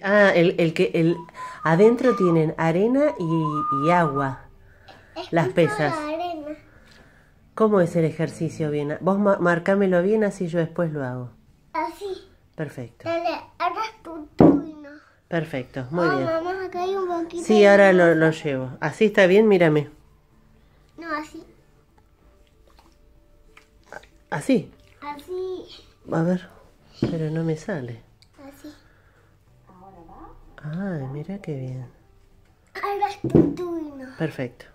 Ah, el, que el adentro tienen arena y, agua. las pesas. ¿Cómo es el ejercicio bien? Vos marcámelo bien así yo después lo hago. Así. Perfecto. Dale, ahora Perfecto, muy bien. un Sí, ahora lo, lo llevo. ¿Así está bien? Mírame. No, así. ¿Así? Así. A ver, pero no me sale. Ay, mira qué bien. Ahora es tu turno. Perfecto.